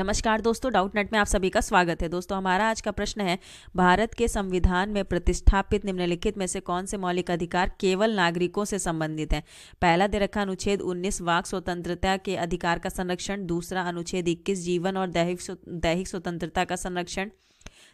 नमस्कार दोस्तों doubt net में आप सभी का स्वागत है दोस्तों हमारा आज का प्रश्न है भारत के संविधान में प्रतिष्ठापित निम्नलिखित में से कौन से मौलिक अधिकार केवल नागरिकों से संबंधित हैं पहला दे रखा अनुच्छेद 19 वाक स्वतंत्रता के अधिकार का संरक्षण दूसरा अनुच्छेद 21 जीवन और दैहिक दैहिक स्वतंत्रता का संरक्षण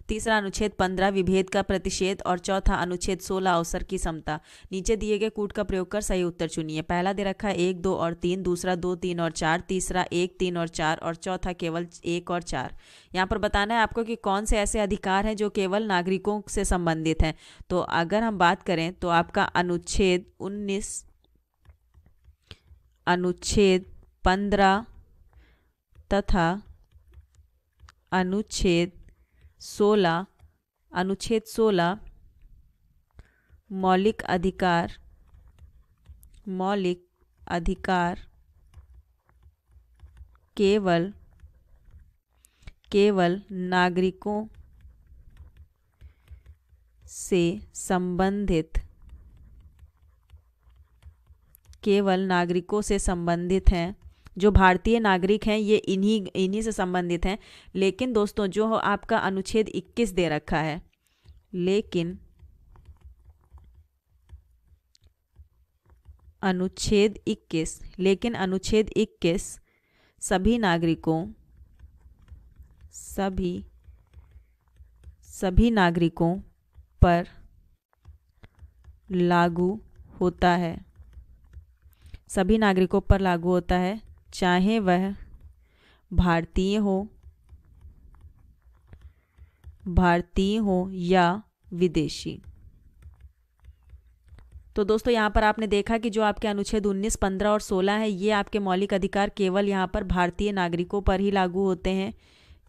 तीसरा अनुच्छेद पंद्रह विभेद का प्रतिषेध और चौथा अनुच्छेद सोलह अवसर की समता नीचे दिए गए कूट का प्रयोग कर सही उत्तर चुनिए पहला दे रखा है एक दो और तीन दूसरा दो तीन और चार तीसरा एक तीन और चार और चौथा केवल एक और चार यहाँ पर बताना है आपको कि कौन से ऐसे अधिकार हैं जो केवल नागरिकों से संबंधित हैं तो अगर हम बात करें तो आपका अनुच्छेद उन्नीस अनुच्छेद पंद्रह तथा अनुच्छेद सोलह अनुच्छेद सोलह मौलिक अधिकार मौलिक अधिकार केवल केवल नागरिकों से संबंधित केवल नागरिकों से संबंधित हैं जो भारतीय नागरिक हैं ये इन्हीं इन्हीं से संबंधित हैं लेकिन दोस्तों जो आपका अनुच्छेद 21 दे रखा है लेकिन अनुच्छेद 21 लेकिन अनुच्छेद 21 सभी नागरिकों सभी सभी नागरिकों पर लागू होता है सभी नागरिकों पर लागू होता है चाहे वह भारतीय हो भारतीय हो या विदेशी तो दोस्तों यहाँ पर आपने देखा कि जो आपके अनुच्छेद 19, 15 और 16 है ये आपके मौलिक अधिकार केवल यहाँ पर भारतीय नागरिकों पर ही लागू होते हैं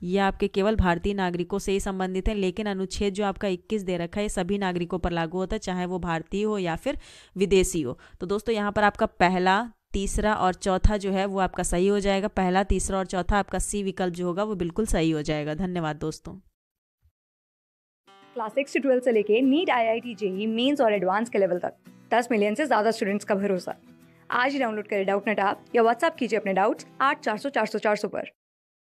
ये आपके केवल भारतीय नागरिकों से ही संबंधित हैं लेकिन अनुच्छेद जो आपका 21 दे रखा है सभी नागरिकों पर लागू होता है चाहे वो भारतीय हो या फिर विदेशी हो तो दोस्तों यहाँ पर आपका पहला तीसरा और चौथा जो है वो आपका सही हो जाएगा पहला तीसरा और चौथा आपका सी विकल्प जो होगा वो बिल्कुल सही हो जाएगा धन्यवाद दोस्तों क्लास सिक्स से ट्वेल्व से लेके NEET I I T JEE mains और एडवांस के लेवल तक दस मिलियन से ज़्यादा स्टूडेंट्स का भरोसा आज ही डाउनलोड करें डाउट नेट आप या व्हाट्सअप कीजिए अपने डाउट्स आठ चार सौ चार सौ चार सौ पर